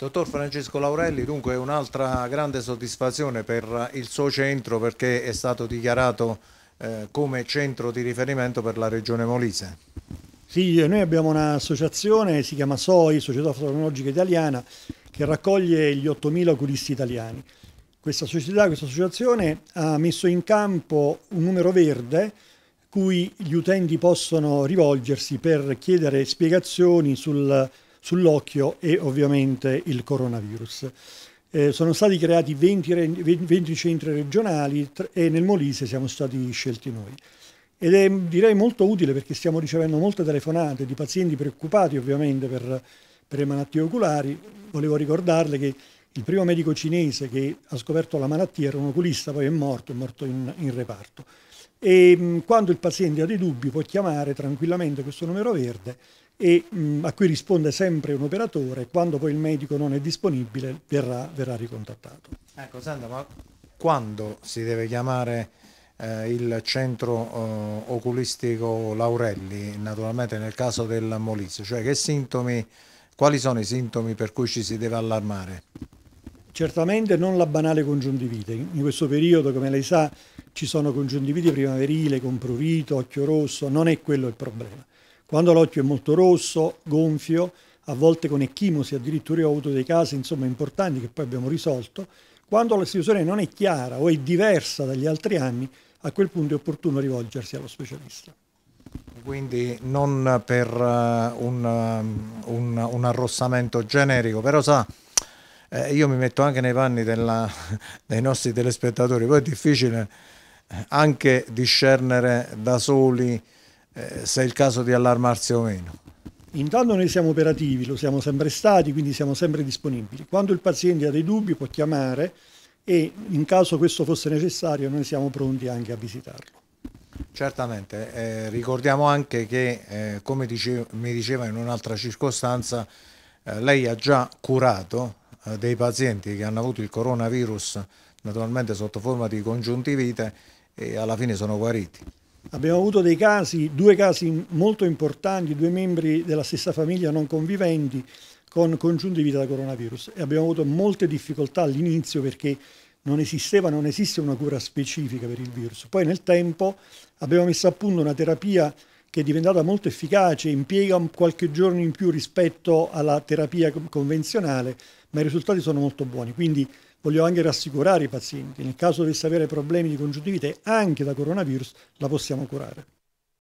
Dottor Francesco Laurelli, dunque è un'altra grande soddisfazione per il suo centro perché è stato dichiarato eh, come centro di riferimento per la regione Molise. Sì, noi abbiamo un'associazione, si chiama SOI, Società Fotonologica Italiana, che raccoglie gli 8.000 oculisti italiani. Questa società, questa associazione ha messo in campo un numero verde cui gli utenti possono rivolgersi per chiedere spiegazioni sul sull'occhio e ovviamente il coronavirus. Eh, sono stati creati 20, 20 centri regionali e nel Molise siamo stati scelti noi. Ed è direi molto utile perché stiamo ricevendo molte telefonate di pazienti preoccupati ovviamente per, per le malattie oculari. Volevo ricordarle che il primo medico cinese che ha scoperto la malattia era un oculista, poi è morto, è morto in, in reparto. E mm, quando il paziente ha dei dubbi può chiamare tranquillamente questo numero verde e, mh, mm, a cui risponde sempre un operatore. Quando poi il medico non è disponibile verrà, verrà ricontattato. Ecco, senta, ma quando si deve chiamare eh, il centro eh, oculistico Laurelli, naturalmente nel caso del Molise, cioè che sintomi, quali sono i sintomi per cui ci si deve allarmare? certamente non la banale congiuntivite. In questo periodo, come lei sa, ci sono congiuntivite primaverile con prurito, occhio rosso, non è quello il problema. Quando l'occhio è molto rosso, gonfio, a volte con ecchimosi addirittura ho avuto dei casi insomma, importanti che poi abbiamo risolto, quando la situazione non è chiara o è diversa dagli altri anni, a quel punto è opportuno rivolgersi allo specialista. Quindi non per eh, un, um, un, un arrossamento generico, però sa, eh, io mi metto anche nei panni della, dei nostri telespettatori, poi è difficile eh, anche discernere da soli eh, se è il caso di allarmarsi o meno. Intanto noi siamo operativi, lo siamo sempre stati, quindi siamo sempre disponibili. Quando il paziente ha dei dubbi può chiamare e in caso questo fosse necessario noi siamo pronti anche a visitarlo. Certamente, eh, ricordiamo anche che, eh, come dice, mi diceva in un'altra circostanza, eh, lei ha già curato eh, dei pazienti che hanno avuto il coronavirus naturalmente sotto forma di congiuntivite e alla fine sono guariti. Abbiamo avuto dei casi, due casi molto importanti, due membri della stessa famiglia non conviventi con congiuntivite da coronavirus e abbiamo avuto molte difficoltà all'inizio perché non esisteva, non esiste una cura specifica per il virus. Poi nel tempo abbiamo messo a punto una terapia che è diventata molto efficace, impiega qualche giorno in più rispetto alla terapia convenzionale, ma i risultati sono molto buoni. Quindi voglio anche rassicurare i pazienti, nel caso dovesse avere problemi di congiuntivite anche da coronavirus, la possiamo curare.